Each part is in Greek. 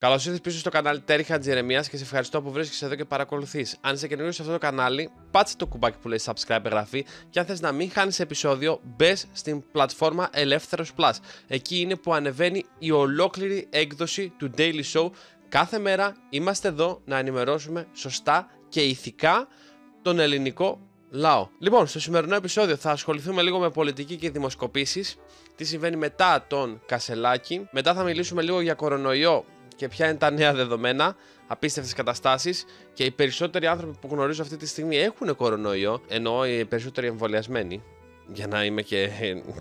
Καλώ ήρθατε πίσω στο κανάλι Τέριχα Τζερεμία και σε ευχαριστώ που βρίσκεσαι εδώ και παρακολουθείς. Αν είσαι καινούριο σε αυτό το κανάλι, πάτσε το κουμπάκι που λέει subscribe εγγραφή και αν θες να μην χάνεις επεισόδιο, μπες στην πλατφόρμα Ελεύθερος Plus. Εκεί είναι που ανεβαίνει η ολόκληρη έκδοση του Daily Show. Κάθε μέρα είμαστε εδώ να ενημερώσουμε σωστά και ηθικά τον ελληνικό λαό. Λοιπόν, στο σημερινό επεισόδιο θα ασχοληθούμε λίγο με πολιτική και δημοσκοπήσεις. τι συμβαίνει μετά τον Κασελάκη, μετά θα μιλήσουμε λίγο για κορονοϊό και ποια είναι τα νέα δεδομένα, απίστευτες καταστάσεις και οι περισσότεροι άνθρωποι που γνωρίζω αυτή τη στιγμή έχουν κορονοϊό, ενώ οι περισσότεροι εμβολιασμένοι. Για να είμαι και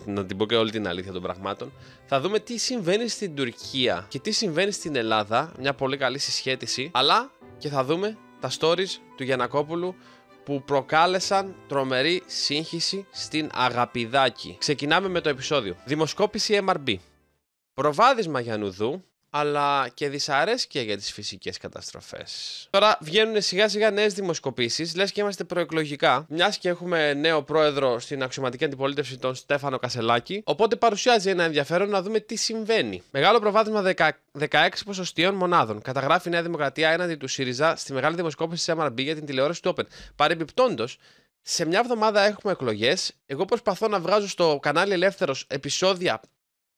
να την πω και όλη την αλήθεια των πραγμάτων, θα δούμε τι συμβαίνει στην Τουρκία και τι συμβαίνει στην Ελλάδα. Μια πολύ καλή συσχέτιση, αλλά και θα δούμε τα stories του Γιανακόπουλου που προκάλεσαν τρομερή σύγχυση στην Αγαπηδάκη. Ξεκινάμε με το επεισόδιο. Δημοσκόπηση MRB. Προβάδισμα Γιανουδού αλλά και δυσαρέσκεια για τις φυσικές καταστροφές. Τώρα βγαίνουν σιγά σιγά νέες δημοσκοπήσεις, λες και είμαστε προεκλογικά, μιας και έχουμε νέο πρόεδρο στην αξιωματική αντιπολίτευση τον Στέφανο Κασελάκη, οπότε παρουσιάζει ένα ενδιαφέρον να δούμε τι συμβαίνει. Μεγάλο προβάδισμα 16 ποσοστιαίων μονάδων. Καταγράφει η Νέα Δημοκρατία έναντι του ΣΥΡΙΖΑ στη μεγάλη δημοσκόπηση της MRB για την τηλεόραση του Open. Παρεμπιπτόντως, σε μια εβδομάδα έχουμε εκλογές. Εγώ προσπαθώ να βγάζω στο κανάλι Ελεύθερος επεισόδια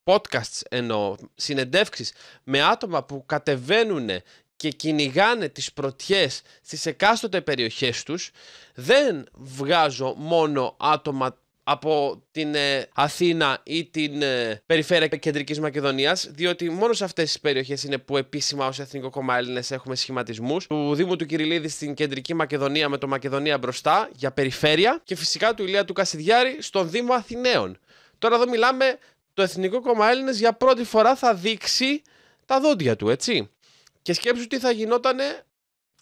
podcasts εννοώ, συνεντεύξεις με άτομα που κατεβαίνουν και κυνηγάνε τις πρωτιές στις εκάστοτε περιοχές τους, δεν βγάζω μόνο άτομα από την ε, Αθήνα ή την ε, περιφέρεια κεντρικής Μακεδονίας, διότι μόνο σε αυτές τις περιοχές είναι που επίσημα ως Εθνικό Κόμμα Έλληνες έχουμε σχηματισμούς. Του Δήμου του Κυριλίδη στην κεντρική Μακεδονία με το Μακεδονία μπροστά για περιφέρεια και φυσικά του Ηλία του Κασιδιάρη στον Δήμο Αθηναίων. Τώρα εδώ μιλάμε το Εθνικό Κόμμα Έλληνες για πρώτη φορά θα δείξει τα δόντια του, έτσι. Και σκέψου τι θα γινότανε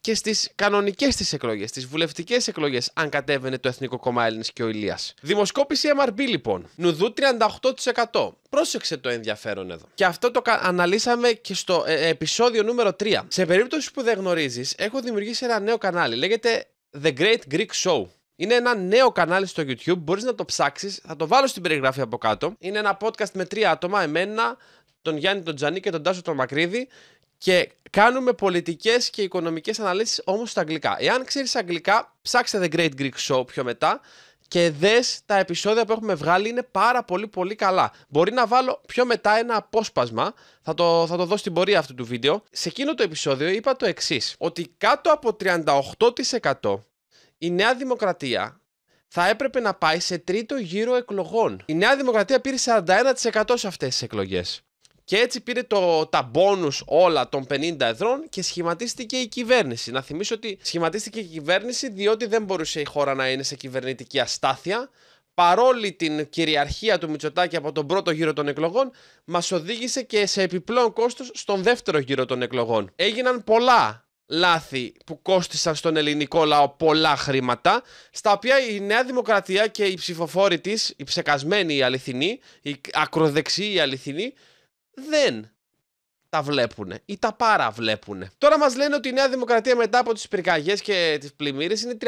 και στις κανονικές της εκλογές, στις βουλευτικές εκλογές, αν κατέβαινε το Εθνικό Κόμμα Έλληνες και ο Ηλίας. Δημοσκόπηση MRB λοιπόν, νουδού 38%. Πρόσεξε το ενδιαφέρον εδώ. Και αυτό το αναλύσαμε και στο ε, ε, επεισόδιο νούμερο 3. Σε περίπτωση που δεν γνωρίζεις, έχω δημιουργήσει ένα νέο κανάλι, λέγεται The Great Greek Show. Είναι ένα νέο κανάλι στο YouTube, μπορείς να το ψάξεις, θα το βάλω στην περιγραφή από κάτω. Είναι ένα podcast με τρία άτομα, εμένα, τον Γιάννη τον Τζανί και τον Τάσο τον Μακρύδη και κάνουμε πολιτικές και οικονομικές αναλύσεις όμως στα αγγλικά. Εάν ξέρεις αγγλικά, ψάξε The Great Greek Show πιο μετά και δες τα επεισόδια που έχουμε βγάλει είναι πάρα πολύ πολύ καλά. Μπορεί να βάλω πιο μετά ένα απόσπασμα, θα το, θα το δω στην πορεία αυτού του βίντεο. Σε εκείνο το επεισόδιο είπα το εξής ότι κάτω από 38% η Νέα Δημοκρατία θα έπρεπε να πάει σε τρίτο γύρο εκλογών. Η Νέα Δημοκρατία πήρε 41% σε αυτές τις εκλογές. Και έτσι πήρε το, τα μπόνους όλα των 50 εδρών και σχηματίστηκε η κυβέρνηση. Να θυμίσω ότι σχηματίστηκε η κυβέρνηση διότι δεν μπορούσε η χώρα να είναι σε κυβερνητική αστάθεια. Παρόλη την κυριαρχία του Μητσοτάκη από τον πρώτο γύρο των εκλογών, μας οδήγησε και σε επιπλέον κόστος στον δεύτερο γύρο των εκλογών. Έγιναν πολλά λάθη που κόστισαν στον ελληνικό λαό πολλά χρήματα, στα οποία η Νέα Δημοκρατία και οι ψηφοφόροι της, οι ψεκασμένοι οι αληθινοί, οι ακροδεξιοί οι αληθινοί, δεν τα βλέπουν ή τα παραβλέπουν. Τώρα μας λένε ότι η Νέα μα λενε οτι μετά από τις πυρκαγιές και τις πλημμύρες είναι 38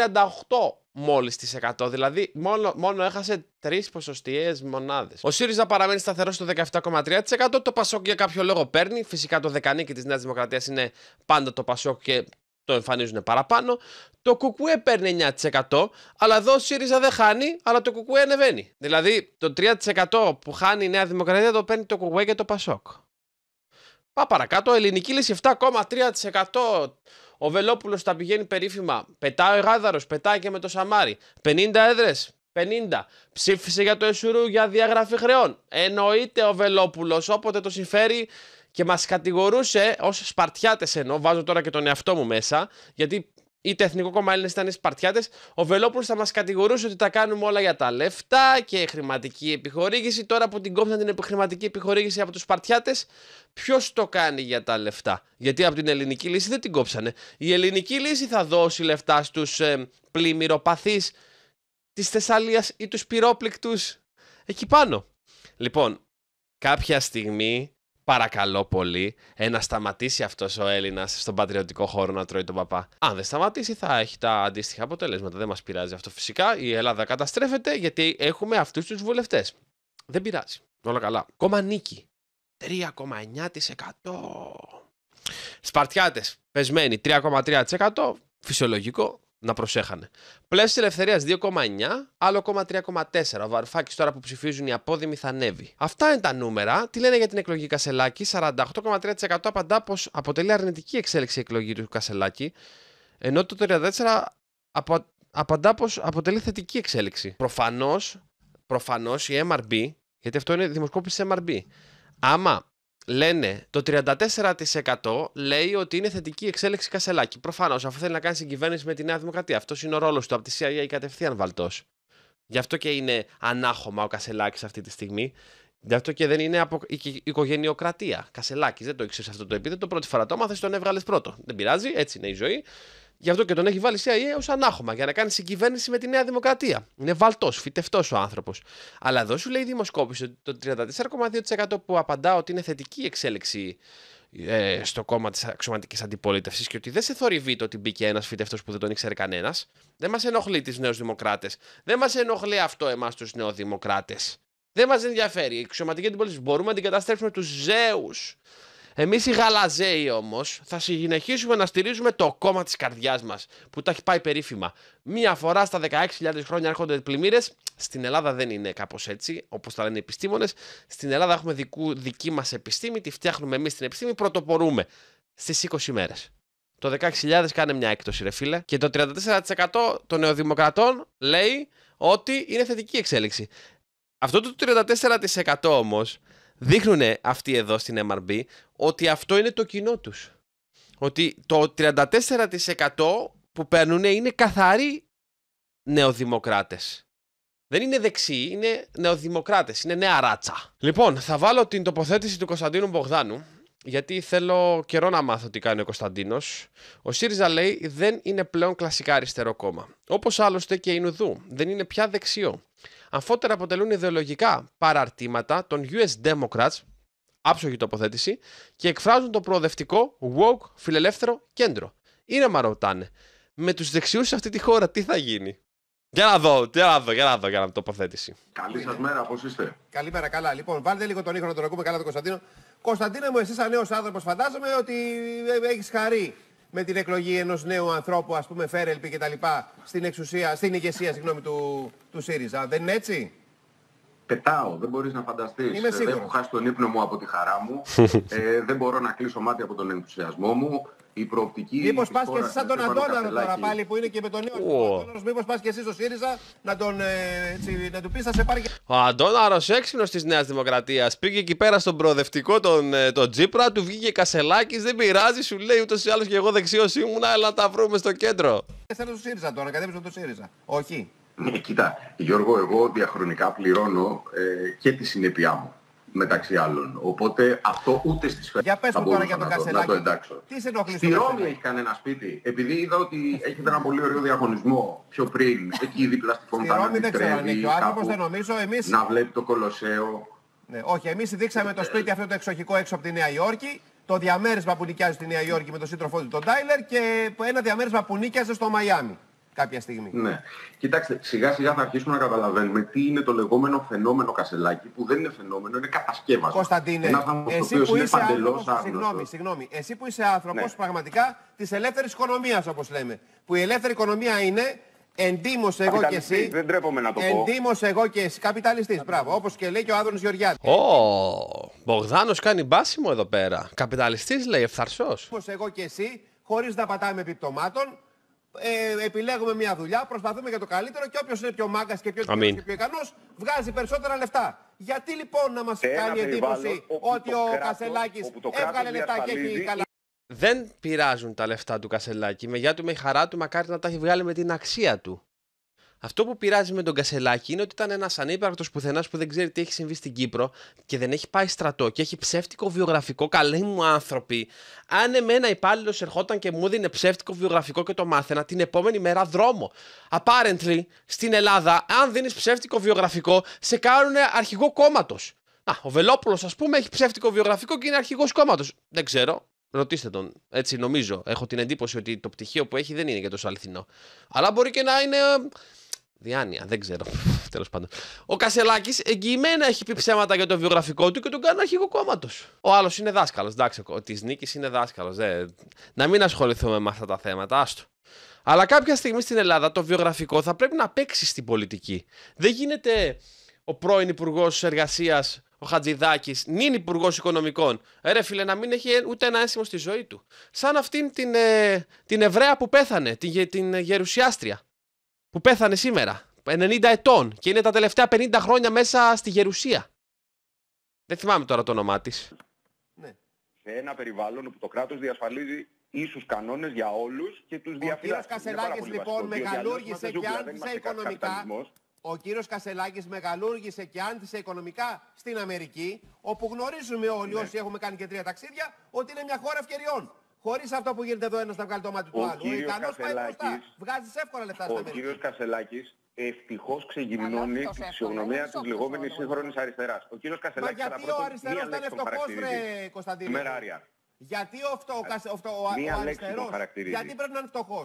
μόλι τη%. 100, δηλαδή μόνο, μόνο έχασε τρεις ποσοστιαίες μονάδες. Ο ΣΥΡΙΖΑ παραμένει σταθερός στο 17,3%, το ΠΑΣΟΚ για κάποιο λόγο παίρνει, φυσικά το δεκανίκι της Νέας Δημοκρατίας είναι πάντα το ΠΑΣΟΚ και το εμφανίζουν παραπάνω. Το κουκουέ παίρνει 9%, αλλά εδώ ο ΣΥΡΙΖΑ δεν χάνει, αλλά το κουκουέ ανεβαίνει. Δηλαδή το 3% που χάνει η Νέα Δημοκρατία το παίρνει το κουκουέ και το ΠΑΣΟΚ. Πά παρακάτω, ελληνική λύση 7,3%. Ο Βελόπουλος τα πηγαίνει περίφημα. Πετάει ο Γάδαρο, πετάει και με το Σαμάρι. 50 έδρε. 50. Ψήφισε για το Εσουρού για διαγραφή χρεών. Εννοείται ο Βελόπουλος όποτε το συμφέρει και μας κατηγορούσε ως Σπαρτιάτες ενώ, βάζω τώρα και τον εαυτό μου μέσα, γιατί είτε Εθνικό Κόμμα Έλληνες ήταν Σπαρτιάτες, ο Βελόπουλος θα μας κατηγορούσε ότι τα κάνουμε όλα για τα λεφτά και χρηματική επιχορήγηση. Τώρα που την κόψαν την επιχρηματική επιχορήγηση από τους Σπαρτιάτες, ποιος το κάνει για τα λεφτά. Γιατί από την ελληνική λύση δεν την κόψανε. Η ελληνική λύση θα δώσει λεφτά στους ε, πλημμυροπαθείς της Θεσσαλίας ή τους πυρόπληκτους εκεί πάνω. Λοιπόν, κάποια στιγμή παρακαλώ πολύ, ε, να σταματήσει αυτός ο Έλληνας στον πατριωτικό χώρο να τρώει τον παπά. Αν δεν σταματήσει, θα έχει τα αντίστοιχα αποτελέσματα. Δεν μας πειράζει αυτό φυσικά. Η Ελλάδα καταστρέφεται γιατί έχουμε αυτούς τους βουλευτές. Δεν πειράζει. Όλα καλά. Κόμμα νίκη. 3,9%. Σπαρτιάτες, πεσμένοι 3,3%. Φυσιολογικό να προσέχανε. Πλαίσιο ελευθερία 2,9, άλλο 3,4. Ο βαρφάκι τώρα που ψηφίζουν οι απόδημοι θα ανέβει. Αυτά είναι τα νούμερα. Τι λένε για την εκλογή Κασελάκη. 48,3% απαντά πως αποτελεί αρνητική εξέλιξη η εκλογή του Κασελάκη. Ενώ το 34% απαντά πως αποτελεί θετική εξέλιξη. Προφανώς προφανώς η MRB, γιατί αυτό είναι δημοσκόπηση MRB. Άμα λένε το 34% λέει ότι είναι θετική εξέλιξη Κασελάκη. Προφανώς, αφού θέλει να κάνει συγκυβέρνηση με τη Νέα Δημοκρατία. Αυτός είναι ο ρόλος του. Από τη CIA κατευθείαν βαλτός. Γι' αυτό και είναι ανάχωμα ο Κασελάκης αυτή τη στιγμή. Γι' αυτό και δεν είναι απο... οικογενειοκρατία. Κασελάκης, δεν το ήξερες αυτό το επίθετο. Πρώτη φορά το έμαθες, τον έβγαλες πρώτο. Δεν πειράζει, έτσι είναι η ζωή. Γι' αυτό και τον έχει βάλει η CIA ως ανάχωμα για να κάνει συγκυβέρνηση με τη Νέα Δημοκρατία. Είναι βαλτός, φυτευτός ο άνθρωπος. Αλλά εδώ σου λέει η δημοσκόπηση ότι το 34,2% που απαντά ότι είναι θετική εξέλιξη ε, στο κόμμα της αξιωματικής αντιπολίτευσης και ότι δεν σε θορυβεί το ότι μπήκε ένας φυτευτός που δεν τον ήξερε κανένας. Δεν μας ενοχλεί τις Νέους Δημοκράτες. Δεν μας ενοχλεί αυτό εμάς τους δημοκράτες. Δεν μας ενδιαφέρει. Η αξιωματική αντιπολίτευση μπορούμε να την καταστρέψουμε τους Ζέους. Εμείς οι γαλαζέοι όμως θα συνεχίσουμε να στηρίζουμε το κόμμα της καρδιάς μας που τα έχει πάει περίφημα. Μία φορά στα 16.000 χρόνια έρχονται πλημμύρες. Στην Ελλάδα δεν είναι κάπως έτσι, όπως τα λένε οι επιστήμονες. Στην Ελλάδα έχουμε δικού, δική μας επιστήμη, τη φτιάχνουμε εμείς την επιστήμη, πρωτοπορούμε στις 20 μέρες. Το 16.000 κάνει μια έκπτωση, ρε φίλε. Και το 34% των νεοδημοκρατών λέει ότι είναι θετική εξέλιξη. Αυτό το 34% όμως δείχνουν αυτοί εδώ στην MRB ότι αυτό είναι το κοινό τους. Ότι το 34% που παίρνουν είναι καθαροί νεοδημοκράτες. Δεν είναι δεξιοί, είναι νεοδημοκράτες, είναι νέα ράτσα. Λοιπόν, θα βάλω την τοποθέτηση του Κωνσταντίνου Μπογδάνου γιατί θέλω καιρό να μάθω τι κάνει ο Κωνσταντίνος. Ο ΣΥΡΙΖΑ λέει δεν είναι πλέον κλασικά αριστερό κόμμα. Όπως άλλωστε και η Νουδού. Δεν είναι πια δεξιό αφότερα αποτελούν ιδεολογικά παραρτήματα των US Democrats, άψογη τοποθέτηση, και εκφράζουν το προοδευτικό, woke, φιλελεύθερο κέντρο. Είναι μα ρωτάνε, με τους δεξιούς σε αυτή τη χώρα τι θα γίνει. Για να δω, για να δω, για να δω, για να τοποθέτηση. Καλή σας μέρα, πώς είστε. Καλή μέρα, καλά. Λοιπόν, βάλτε λίγο τον ήχο να τον ακούμε καλά τον Κωνσταντίνο. Κωνσταντίνο μου, εσύ σαν νέος άνθρωπος, φαντάζομαι ότι έχεις χαρεί με την εκλογή ενός νέου ανθρώπου, ας πούμε, Φέρελπη κτλ. στην εξουσία, στην ηγεσία συγγνώμη, του, του ΣΥΡΙΖΑ. Δεν είναι έτσι. Πετάω, δεν μπορείς να φανταστείς. Ε, δεν δεν Έχω χάσει τον ύπνο μου από τη χαρά μου. ε, δεν μπορώ να κλείσω μάτι από τον ενθουσιασμό μου η προοπτική. Μήπω πας και εσύ σαν τον Αντώναρο τώρα πάλι που είναι και με τον Νέο oh. Μήπως πας και εσύ στο ΣΥΡΙΖΑ να, τον, ε, έτσι, να του πεις θα σε πάρει. Ο Αντώναρος έξυπνος της Νέας Δημοκρατίας. Πήγε εκεί πέρα στον προοδευτικό τον, ε, τον Τζίπρα, του βγήκε κασελάκι, Δεν πειράζει, σου λέει ούτως ή άλλως και εγώ δεξιό ήμουνα, αλλά τα βρούμε στο κέντρο. Ε, θέλω το ΣΥΡΙΖΑ τώρα, κατέβει το ΣΥΡΙΖΑ. Όχι. Ναι, κοίτα, Γιώργο, εγώ διαχρονικά πληρώνω ε, και τη συνέπειά μου μεταξύ άλλων. Οπότε αυτό ούτε στι φέτο. Για πες τώρα για τον Το εντάξω. Τι σε ενοχλεί. Στη Ρώμη έχει κανένα σπίτι. Επειδή είδα ότι έχετε ένα πολύ ωραίο διαγωνισμό πιο πριν, εκεί δίπλα στη Φοντάνα. Στη Ρώμη δεν ξέρω αν έχει ο άνθρωπος, δεν νομίζω. Εμείς... Να βλέπει το Κολοσσέο. Ναι, όχι, εμείς δείξαμε το σπίτι αυτό το εξοχικό έξω από τη Νέα Υόρκη. Το διαμέρισμα που νοικιάζει στη Νέα Υόρκη με τον σύντροφό του τον Τάιλερ και ένα διαμέρισμα που νοικιάζει στο Μαϊάμι κάποια στιγμή. Ναι. Κοιτάξτε, σιγά σιγά θα αρχίσουμε να καταλαβαίνουμε τι είναι το λεγόμενο φαινόμενο Κασελάκη, που δεν είναι φαινόμενο, είναι κατασκεύασμα. Κωνσταντίνε, εσύ που είναι είσαι άνθρωπος, συγγνώμη, συγγνώμη, εσύ που είσαι άνθρωπος, ναι. πραγματικά της ελεύθερης οικονομίας, όπως λέμε, που η ελεύθερη οικονομία είναι Εντύμος εγώ και εσύ. Δεν τρέπομαι να το πω. εγώ και εσύ. Καπιταλιστής, Μπράβο. όπως και λέει και ο Άδωνος Γεωργιάτη. Ω, oh, κάνει μπάσιμο εδώ πέρα. Καπιταλιστής λέει, Εφθαρσό. Εντύμος εγώ και εσύ, χωρίς να πατάμε επιπτωμάτων, ε, επιλέγουμε μια δουλειά, προσπαθούμε για το καλύτερο και όποιος είναι πιο μάγκας και πιο είναι πιο ικανός βγάζει περισσότερα λεφτά. Γιατί λοιπόν να μας κάνει εντύπωση ότι ο Κασελάκη έβγαλε λεφτά και έχει καλά. Δεν πειράζουν τα λεφτά του Κασελάκη. με γιατί με χαρά του, μακάρι να τα έχει βγάλει με την αξία του. Αυτό που πειράζει με τον Κασελάκη είναι ότι ήταν ένας ανύπαρκτος πουθενάς που δεν ξέρει τι έχει συμβεί στην Κύπρο και δεν έχει πάει στρατό και έχει ψεύτικο βιογραφικό. Καλοί μου άνθρωποι. Αν εμένα υπάλληλος ερχόταν και μου έδινε ψεύτικο βιογραφικό και το μάθαινα την επόμενη μέρα δρόμο. Apparently στην Ελλάδα, αν δίνεις ψεύτικο βιογραφικό, σε κάνουν αρχηγό κόμματος. Α, ο Βελόπουλος, ας πούμε, έχει ψεύτικο βιογραφικό και είναι αρχηγός κόμματος. Δεν ξέρω. Ρωτήστε τον. Έτσι νομίζω. Έχω την εντύπωση ότι το πτυχίο που έχει δεν είναι για τόσο αληθινό. Αλλά μπορεί και να είναι Διάνοια, δεν ξέρω. Τέλος πάντων. Ο Κασελάκης εγγυημένα έχει πει ψέματα για το βιογραφικό του και τον κάνει αρχηγό κόμματος. Ο άλλος είναι δάσκαλος. Εντάξει, ο της νίκης είναι δάσκαλος. Να μην ασχοληθούμε με αυτά τα θέματα. Άστο. Αλλά κάποια στιγμή στην Ελλάδα το βιογραφικό θα πρέπει να παίξει στην πολιτική. Δεν γίνεται ο πρώην Υπουργός Εργασίας, ο Χατζηδάκης, νυν Υπουργός Οικονομικών. Ε, ρε να μην έχει ούτε ένα ένσημο στη ζωή του. Σαν αυτήν την, ε, την Εβραία που πέθανε, την, την Γερουσιάστρια που πέθανε σήμερα, 90 ετών και είναι τα τελευταία 50 χρόνια μέσα στη Γερουσία. Δεν θυμάμαι τώρα το όνομά της. Ναι. Σε ένα περιβάλλον όπου το κράτος διασφαλίζει ίσους κανόνες για όλους και τους διαφυλάσσει. Ο Κασελάκης λοιπόν μεγαλούργησε και άντισε οικονομικά. Ο κύριος Κασελάκης μεγαλούργησε και αντισε οικονομικά στην Αμερική, όπου γνωρίζουμε όλοι ναι. όσοι έχουμε κάνει και τρία ταξίδια, ότι είναι μια χώρα ευκαιριών. Χωρίς αυτό που γίνεται εδώ ένας να βγάλει το μάτι του άλλου. Ο ικανός πάει μπροστά. Βγάζεις εύκολα λεφτά στα Ο κύριος Κασελάκης ευτυχώς ξεγυμνώνει τη φυσιογνωμία τη λεγόμενη σύγχρονη αριστεράς. Ο κύριος Κασελάκης Γιατί ο αριστερό ήταν φτωχό, ρε Κωνσταντίνο. Γιατί ο, φτω, ο, ο, γιατί πρέπει να είναι φτωχός.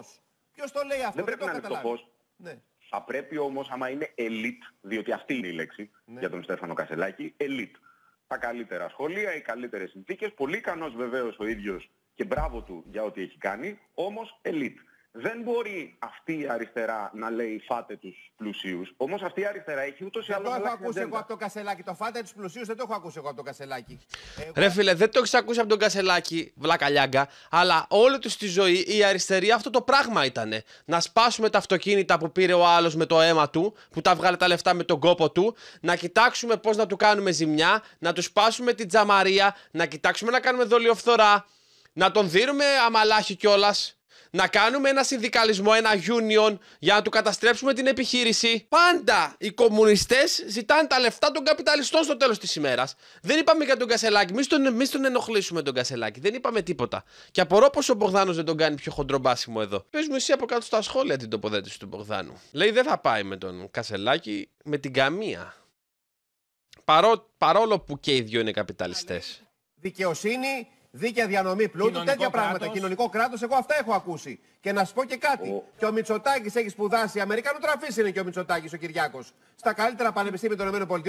Ποιος το λέει αυτό, δεν, πρέπει να είναι φτωχός. Ναι. Θα πρέπει όμως άμα είναι elite, διότι αυτή είναι η λέξη ναι. για τον Στέφανο Κασελάκη, elite. Τα καλύτερα σχολεία, οι καλύτερες συνθήκες, πολύ ικανός βεβαίως ο ίδιος και μπράβο του για ό,τι έχει κάνει, όμως ελίτ. Δεν μπορεί αυτή η αριστερά να λέει φάτε τους πλουσίους. Όμως αυτή η αριστερά έχει ούτως ή άλλω. Δεν το έχω ακούσει εγώ από τον Κασελάκη. Το φάτε τους πλουσίους δεν το έχω ακούσει εγώ από τον Κασελάκη. Εγώ... Ρε φίλε, δεν το έχεις ακούσει από τον Κασελάκη, βλακαλιάγκα. Αλλά όλη τους τη ζωή η αριστερή αυτό το πράγμα ήταν. Να σπάσουμε τα αυτοκίνητα που πήρε ο άλλος με το αίμα του, που τα βγάλε τα λεφτά με τον κόπο του. Να κοιτάξουμε πώς να του κάνουμε ζημιά. Να τους σπάσουμε την τζαμαρία. Να κοιτάξουμε να κάνουμε δολιοφθορά να τον δίνουμε αμαλάχη κιόλας. Να κάνουμε ένα συνδικαλισμό, ένα union για να του καταστρέψουμε την επιχείρηση. Πάντα οι κομμουνιστές ζητάνε τα λεφτά των καπιταλιστών στο τέλος της ημέρας. Δεν είπαμε για τον Κασελάκη. Μην τον, μη τον ενοχλήσουμε τον Κασελάκη. Δεν είπαμε τίποτα. Και απορώ πω ο Μπογδάνος δεν τον κάνει πιο χοντρομπάσιμο εδώ. Πες μου εσύ από κάτω στα σχόλια την τοποθέτηση του Μπογδάνου. Λέει δεν θα πάει με τον Κασελάκη με την καμία. παρόλο που και οι δύο είναι καπιταλιστές. Δικαιοσύνη δίκαια διανομή πλούτου, κοινωνικό τέτοια κράτος. πράγματα. Κοινωνικό κράτος, εγώ αυτά έχω ακούσει. Και να σα πω και κάτι. Ο... Και ο Μητσοτάκης έχει σπουδάσει. τραφή είναι και ο Μητσοτάκης ο Κυριάκος. Στα καλύτερα πανεπιστήμια των ΗΠΑ.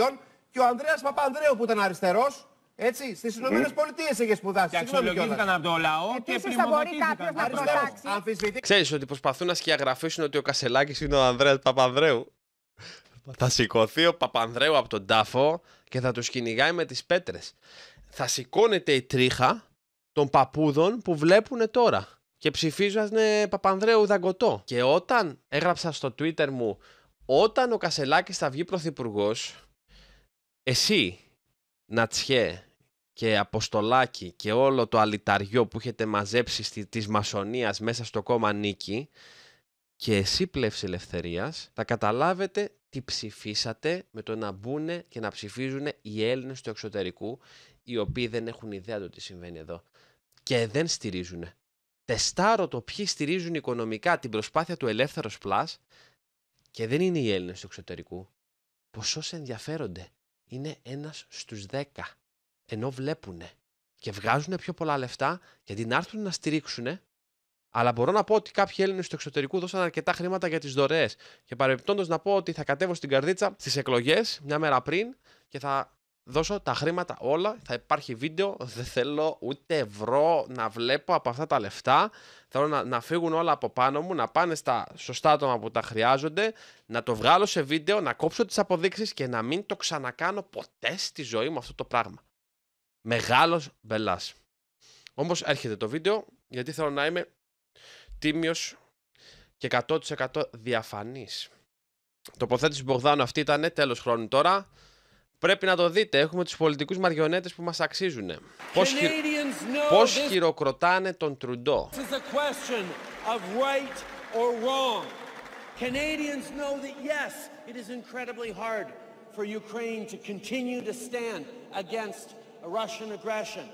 Και ο Ανδρέας Παπανδρέου που ήταν αριστερός, έτσι, στις ε? Ηνωμένες Πολιτείες είχε σπουδάσει. Και αξιολογήθηκαν από το λαό και πήγαν θα μπορεί να Ξέρεις ότι προσπαθούν να σκιαγραφήσουν ότι ο Κασελάκης είναι ο Ανδρέας Παπανδρέου. θα σηκωθεί ο Παπανδρέου από τον τάφο και θα του κυνηγάει με τις πέτρες. Θα σηκώνεται η τρίχα των παππούδων που βλέπουν τώρα. Και ψηφίζουν Παπανδρέου Δαγκωτό. Και όταν έγραψα στο Twitter μου, όταν ο Κασελάκης θα βγει πρωθυπουργός, εσύ, Νατσιέ και Αποστολάκη και όλο το αλυταριό που έχετε μαζέψει στη, της μασονίας μέσα στο κόμμα Νίκη και εσύ πλεύση ελευθερίας θα καταλάβετε τι ψηφίσατε με το να μπουν και να ψηφίζουν οι Έλληνες του εξωτερικού οι οποίοι δεν έχουν ιδέα το τι συμβαίνει εδώ και δεν στηρίζουν. Τεστάρω το ποιοι στηρίζουν οικονομικά την προσπάθεια του Ελεύθερος πλάς. και δεν είναι οι Έλληνες του εξωτερικού. Ποσός ενδιαφέρονται. Είναι ένας στους δέκα. Ενώ βλέπουν και βγάζουν πιο πολλά λεφτά γιατί να έρθουν να στηρίξουν. Αλλά μπορώ να πω ότι κάποιοι Έλληνες του εξωτερικού δώσαν αρκετά χρήματα για τις δωρεές. Και παρεμπιπτόντως να πω ότι θα κατέβω στην καρδίτσα στις εκλογές μια μέρα πριν και θα δώσω τα χρήματα όλα, θα υπάρχει βίντεο, δεν θέλω ούτε ευρώ να βλέπω από αυτά τα λεφτά, θέλω να, να φύγουν όλα από πάνω μου, να πάνε στα σωστά άτομα που τα χρειάζονται, να το βγάλω σε βίντεο, να κόψω τις αποδείξεις και να μην το ξανακάνω ποτέ στη ζωή μου αυτό το πράγμα. Μεγάλος μπελάς. Όμως έρχεται το βίντεο γιατί θέλω να είμαι τίμιος και 100% διαφανής. Τοποθέτηση Μπογδάνου αυτή ήταν τέλος χρόνου τώρα. Πρέπει να το δείτε. Έχουμε τους πολιτικούς μαριονέτες που μας αξίζουν. Πώ this... τον Τρουντό. Canadians know that yes, it is incredibly hard for Ukraine to continue to stand against Russian aggression.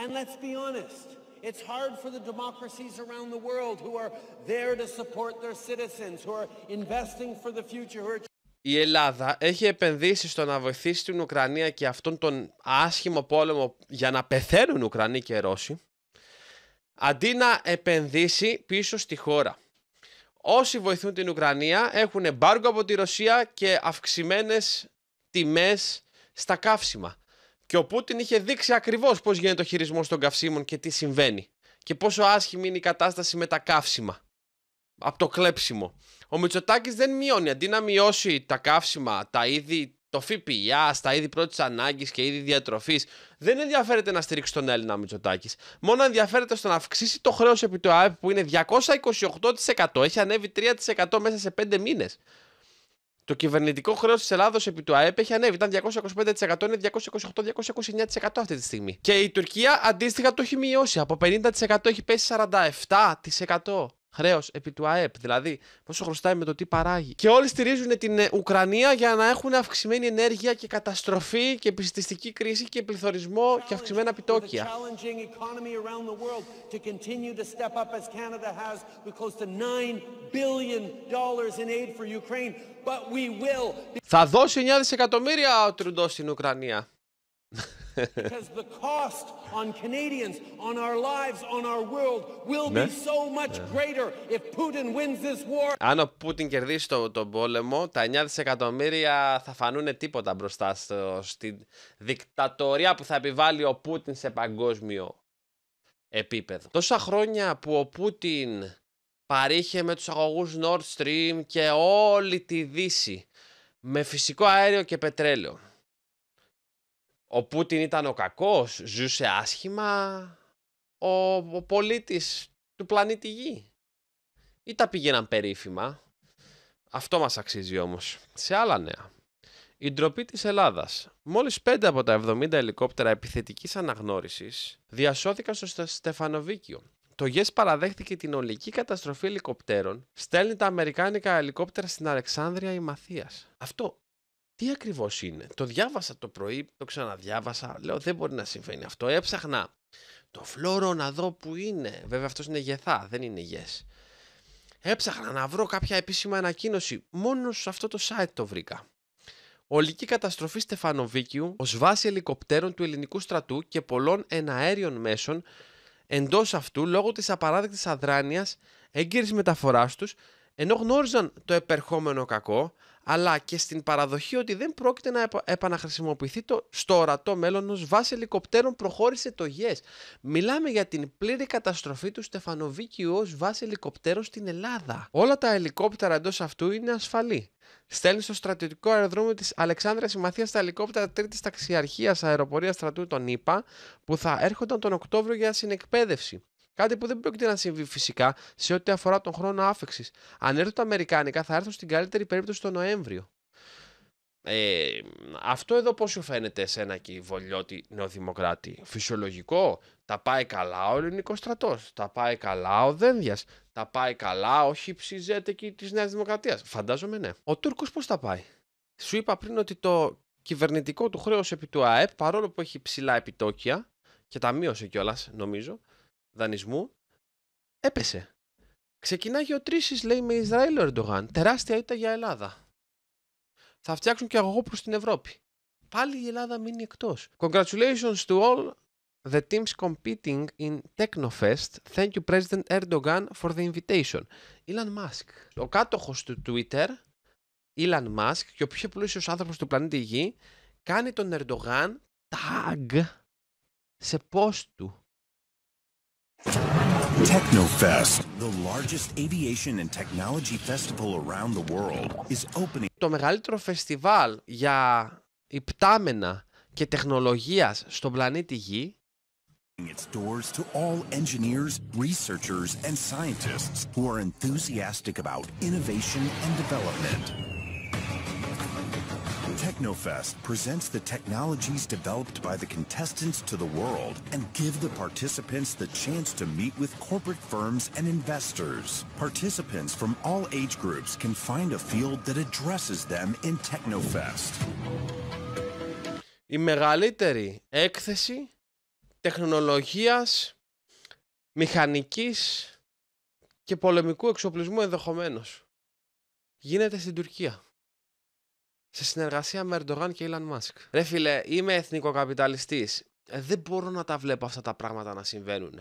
And let's be honest, it's hard for the democracies around the world who are there to support their citizens, who are investing for the future, who are η Ελλάδα έχει επενδύσει στο να βοηθήσει την Ουκρανία και αυτόν τον άσχημο πόλεμο για να πεθαίνουν Ουκρανοί και Ρώσοι, αντί να επενδύσει πίσω στη χώρα. Όσοι βοηθούν την Ουκρανία έχουν εμπάργκο από τη Ρωσία και αυξημένες τιμές στα καύσιμα. Και ο Πούτιν είχε δείξει ακριβώς πώς γίνεται ο χειρισμός των καυσίμων και τι συμβαίνει. Και πόσο άσχημη είναι η κατάσταση με τα καύσιμα από το κλέψιμο. Ο Μητσοτάκης δεν μειώνει. Αντί να μειώσει τα καύσιμα, τα είδη, το ΦΠΑ, τα είδη πρώτης ανάγκης και είδη διατροφής, δεν ενδιαφέρεται να στηρίξει τον Έλληνα Μητσοτάκης. Μόνο ενδιαφέρεται στο να αυξήσει το χρέος επί του ΑΕΠ που είναι 228%. Έχει ανέβει 3% μέσα σε 5 μήνες. Το κυβερνητικό χρέος της Ελλάδος επί του ΑΕΠ έχει ανέβει. Ήταν 225%, είναι 228-229% αυτή τη στιγμή. Και η Τουρκία αντίστοιχα το έχει μειώσει. Από 50% έχει πέσει 47%. Χρέος επί του ΑΕΠ, δηλαδή πόσο χρωστάει με το τι παράγει. Και όλοι στηρίζουν την ε, Ουκρανία για να έχουν αυξημένη ενέργεια και καταστροφή και επιστηστική κρίση και πληθωρισμό και αυξημένα επιτόκια. Θα δώσει 9 δισεκατομμύρια ο Τρουντό στην Ουκρανία. Αν ο Πούτιν κερδίσει το, τον πόλεμο, τα 9 δισεκατομμύρια θα φανούν τίποτα μπροστά στο, στη δικτατορία που θα επιβάλλει ο Πούτιν σε παγκόσμιο επίπεδο. Τόσα χρόνια που ο Πούτιν παρήχε με τους αγωγούς Nord Stream και όλη τη Δύση με φυσικό αέριο και πετρέλαιο ο Πούτιν ήταν ο κακός, ζούσε άσχημα ο, ο πολίτης του πλανήτη Γη. Ή τα πήγαιναν περίφημα. Αυτό μας αξίζει όμως. Σε άλλα νέα. Η ντροπή της Ελλάδας. Μόλις 5 από τα 70 ελικόπτερα επιθετικής αναγνώρισης διασώθηκαν στο Στεφανοβίκιο. Το ΓΕΣ παραδέχτηκε την ολική καταστροφή ελικοπτέρων, στέλνει τα αμερικάνικα ελικόπτερα στην Αλεξάνδρεια η Μαθίας. Αυτό τι ακριβώς είναι. Το διάβασα το πρωί, το ξαναδιάβασα. Λέω δεν μπορεί να συμβαίνει αυτό. Έψαχνα το φλόρο να δω που είναι. Βέβαια αυτός είναι γεθά, δεν είναι γες. Yes. Έψαχνα να βρω κάποια επίσημα ανακοίνωση. Μόνος σε αυτό το site το βρήκα. Ολική καταστροφή Στεφανοβίκιου ως βάση ελικοπτέρων του ελληνικού στρατού και πολλών εναέριων μέσων εντός αυτού λόγω της απαράδεκτης αδράνειας έγκαιρη μεταφοράς τους ενώ γνώριζαν το επερχόμενο κακό αλλά και στην παραδοχή ότι δεν πρόκειται να επαναχρησιμοποιηθεί το, στο ορατό μέλλον ως βάση ελικοπτέρων προχώρησε το ΓΕΣ. Μιλάμε για την πλήρη καταστροφή του Στεφανοβίκιου ως βάση ελικοπτέρων στην Ελλάδα. Όλα τα ελικόπτερα εντός αυτού είναι ασφαλή. Στέλνει στο στρατιωτικό αεροδρόμιο της η Συμμαθία τα ελικόπτερα τρίτης ταξιαρχίας αεροπορίας στρατού των ΗΠΑ που θα έρχονταν τον Οκτώβριο για συνεκπαίδευση. Κάτι που δεν πρόκειται να συμβεί φυσικά σε ό,τι αφορά τον χρόνο άφηξη. Αν έρθουν τα Αμερικάνικα, θα έρθουν στην καλύτερη περίπτωση το Νοέμβριο. Ε, αυτό εδώ πώς σου φαίνεται εσένα και Βολιώτη Νεοδημοκράτη Φυσιολογικό Τα πάει καλά ο ελληνικός στρατός. Τα πάει καλά ο Δένδιας. Τα πάει καλά ο χυψιζέτεκη της Νέας Δημοκρατίας. Φαντάζομαι ναι Ο Τούρκος πώς τα πάει Σου είπα πριν ότι το κυβερνητικό του χρέος επί του ΑΕΠ Παρόλο που έχει ψηλά επιτόκια Και τα μείωσε κιόλας, νομίζω δανεισμού έπεσε. ο τρίτος λέει με Ισραήλ ο Ερντογάν. Τεράστια ήττα για Ελλάδα. Θα φτιάξουν και αγωγό προς την Ευρώπη. Πάλι η Ελλάδα μείνει εκτός. Congratulations to all the teams competing in Technofest. Thank you President Erdogan for the invitation. Elon Musk. Ο κάτοχος του Twitter, Elon Musk και ο πιο πλούσιος άνθρωπος του πλανήτη Γη, κάνει τον Ερντογάν tag σε post του. TechnoFest, the largest aviation and technology festival around the world, is opening. Το μεγαλύτερο φεστιβάλ για υπτάμενα και τεχνολογίας στον πλανήτη Γη its doors to all engineers, researchers, and scientists who are enthusiastic about innovation and development. Technofest presents the technologies developed by the contestants to the world and give the participants the chance to meet with corporate firms and investors. Participants from all age groups can find a field that addresses them in Technofest. Η μεγαλύτερη έκθεση τεχνολογίας, μηχανικής και πολεμικού εξοπλισμού ενδεχομένως γίνεται στην Τουρκία. σε συνεργασία με Ερντογάν και Elon Musk. Ρε φίλε, είμαι εθνικοκαπιταλιστής. Ε, δεν μπορώ να τα βλέπω αυτά τα πράγματα να συμβαίνουν.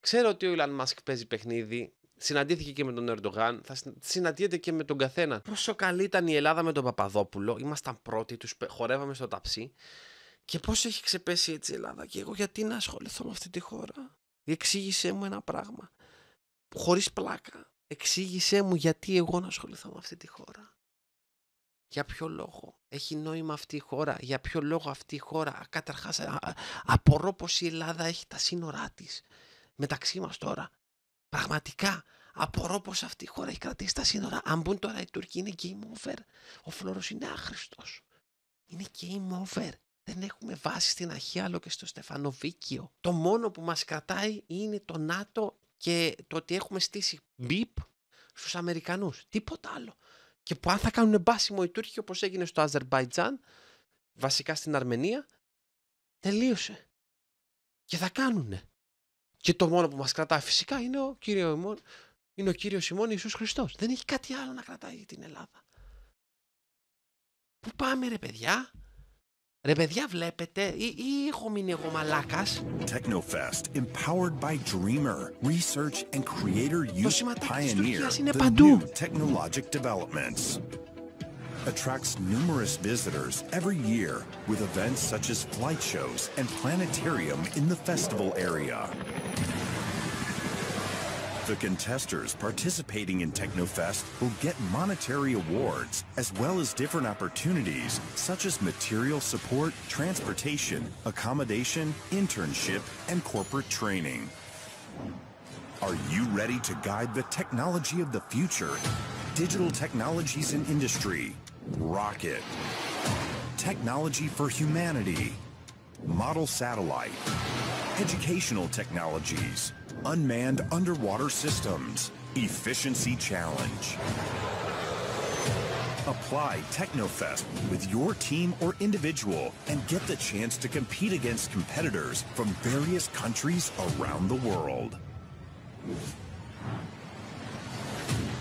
Ξέρω ότι ο Elon Musk παίζει παιχνίδι, συναντήθηκε και με τον Ερντογάν, θα συναντιέται και με τον καθένα. Πόσο καλή ήταν η Ελλάδα με τον Παπαδόπουλο, ήμασταν πρώτοι, τους χορεύαμε στο ταψί. Και πώς έχει ξεπέσει έτσι η Ελλάδα και εγώ γιατί να ασχοληθώ με αυτή τη χώρα. Εξήγησέ μου ένα πράγμα. Χωρίς πλάκα. Εξήγησέ μου γιατί εγώ να ασχοληθώ με αυτή τη χώρα. Για ποιο λόγο έχει νόημα αυτή η χώρα, για ποιο λόγο αυτή η χώρα. Καταρχάς, απορώ πως η Ελλάδα έχει τα σύνορά της μεταξύ μας τώρα. Πραγματικά απορώ πως αυτή η χώρα έχει κρατήσει τα σύνορα. Αν μπουν τώρα οι Τούρκοι είναι game over. Ο φλόρος είναι άχρηστος. Είναι game over. Δεν έχουμε βάση στην Αχιάλο και στο Στεφανοβίκιο. Το μόνο που μας κρατάει είναι το ΝΑΤΟ και το ότι έχουμε στήσει μπιπ στους Αμερικανούς. Τίποτα άλλο και που αν θα κάνουν μπάσιμο οι Τούρκοι όπως έγινε στο Αζερμπαϊτζάν, βασικά στην Αρμενία, τελείωσε. Και θα κάνουνε. Και το μόνο που μας κρατάει φυσικά είναι ο κύριο Ημών, είναι ο κύριος ημών Ιησούς Χριστός. Δεν έχει κάτι άλλο να κρατάει την Ελλάδα. Πού πάμε ρε παιδιά. Ρε παιδιά βλέπετε ή, ή έχω μείνει εγώ μαλάκας. Technofest, empowered by Dreamer, research and creator youth pioneer, είναι technologic developments. Attracts numerous visitors every year with events such as flight shows and planetarium in the festival area. The contestants participating in Technofest will get monetary awards as well as different opportunities such as material support, transportation, accommodation, internship, and corporate training. Are you ready to guide the technology of the future? Digital technologies in industry. Rocket. Technology for humanity. Model satellite. Educational technologies Unmanned Underwater Systems Efficiency Challenge. Apply Technofest with your team or individual and get the chance to compete against competitors from various countries around the world.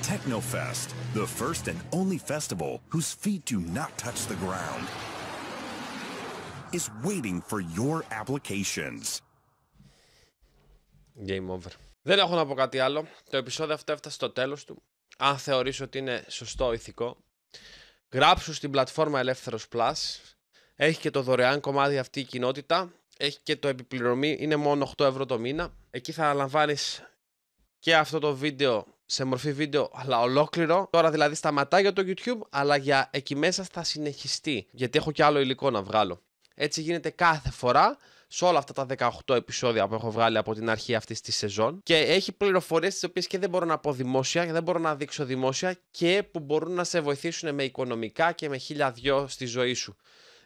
Technofest, the first and only festival whose feet do not touch the ground, is waiting for your applications. Game over. Δεν έχω να πω κάτι άλλο. Το επεισόδιο αυτό έφτασε στο τέλος του. Αν θεωρήσω ότι είναι σωστό ηθικό, γράψου στην πλατφόρμα ελεύθερος Plus. Έχει και το δωρεάν κομμάτι αυτή η κοινότητα. Έχει και το επιπληρωμή, είναι μόνο 8 ευρώ το μήνα. Εκεί θα λαμβάνει και αυτό το βίντεο σε μορφή βίντεο, αλλά ολόκληρο. Τώρα δηλαδή σταματά για το YouTube, αλλά για εκεί μέσα θα συνεχιστεί. Γιατί έχω και άλλο υλικό να βγάλω. Έτσι γίνεται κάθε φορά σε όλα αυτά τα 18 επεισόδια που έχω βγάλει από την αρχή αυτής της σεζόν. Και έχει πληροφορίες τις οποίες και δεν μπορώ να πω δημόσια, και δεν μπορώ να δείξω δημόσια και που μπορούν να σε βοηθήσουν με οικονομικά και με χίλια δυο στη ζωή σου.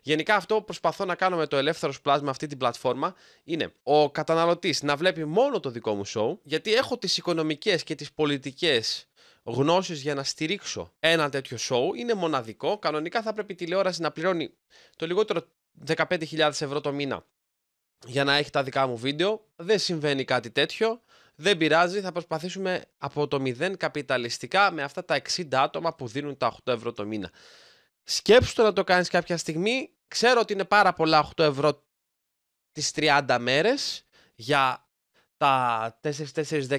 Γενικά αυτό που προσπαθώ να κάνω με το Ελεύθερο Πλάσμα, αυτή την πλατφόρμα είναι ο καταναλωτής να βλέπει μόνο το δικό μου show, γιατί έχω τις οικονομικές και τις πολιτικές γνώσεις για να στηρίξω ένα τέτοιο show είναι μοναδικό. Κανονικά θα πρέπει η τηλεόραση να πληρώνει το λιγότερο 15.000 ευρώ το μήνα για να έχει τα δικά μου βίντεο. Δεν συμβαίνει κάτι τέτοιο. Δεν πειράζει, θα προσπαθήσουμε από το μηδέν καπιταλιστικά με αυτά τα 60 άτομα που δίνουν τα 8 ευρώ το μήνα. Σκέψου το να το κάνεις κάποια στιγμή. Ξέρω ότι είναι πάρα πολλά 8 ευρώ τις 30 μέρες για τα 4-4-16,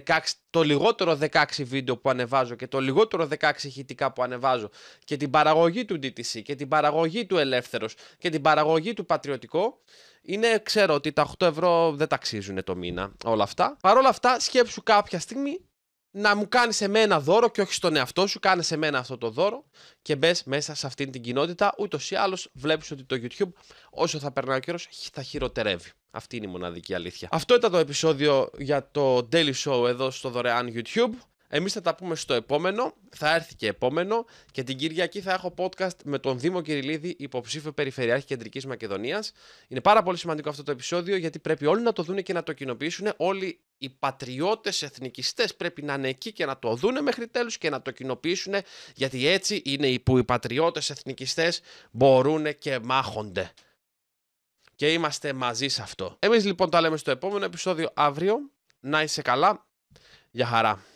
το λιγότερο 16 βίντεο που ανεβάζω και το λιγότερο 16 ηχητικά που ανεβάζω και την παραγωγή του DTC και την παραγωγή του Ελεύθερος και την παραγωγή του Πατριωτικό είναι, ξέρω ότι τα 8 ευρώ δεν ταξίζουν το μήνα όλα αυτά. παρόλα αυτά σκέψου κάποια στιγμή να μου κάνεις εμένα δώρο και όχι στον εαυτό σου, κάνεις εμένα αυτό το δώρο και μπες μέσα σε αυτήν την κοινότητα, ούτως ή άλλως βλέπεις ότι το YouTube όσο θα περνάει ο καιρός θα χειροτερεύει. Αυτή είναι η μοναδική αλήθεια. Αυτό ήταν το επεισόδιο για το Daily Show εδώ στο δωρεάν YouTube. Εμείς θα τα πούμε στο επόμενο, θα έρθει και επόμενο και την Κυριακή θα έχω podcast με τον Δήμο Κυριλίδη, υποψήφιο Περιφερειάρχη Κεντρικής Μακεδονίας. Είναι πάρα πολύ σημαντικό αυτό το επεισόδιο γιατί πρέπει όλοι να το δουν και να το κοινοποιήσουν. Όλοι οι πατριώτες εθνικιστές πρέπει να είναι εκεί και να το δουν μέχρι τέλους και να το κοινοποιήσουν γιατί έτσι είναι που οι πατριώτες εθνικιστές μπορούν και μάχονται και είμαστε μαζί σε αυτό. Εμείς λοιπόν τα λέμε στο επόμενο επεισόδιο αύριο. Να είσαι καλά. Γεια χαρά.